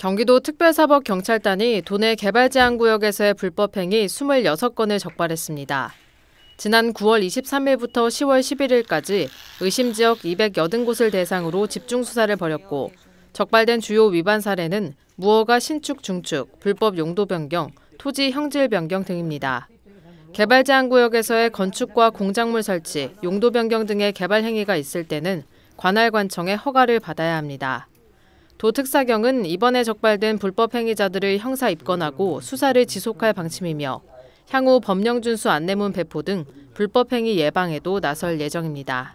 경기도 특별사법경찰단이 도내 개발제한구역에서의 불법행위 26건을 적발했습니다. 지난 9월 23일부터 10월 11일까지 의심지역 280곳을 대상으로 집중수사를 벌였고 적발된 주요 위반 사례는 무허가 신축, 중축, 불법 용도 변경, 토지 형질 변경 등입니다. 개발 제한 구역에서의 건축과 공작물 설치, 용도 변경 등의 개발 행위가 있을 때는 관할관청의 허가를 받아야 합니다. 도특사경은 이번에 적발된 불법 행위자들을 형사 입건하고 수사를 지속할 방침이며 향후 법령 준수 안내문 배포 등 불법 행위 예방에도 나설 예정입니다.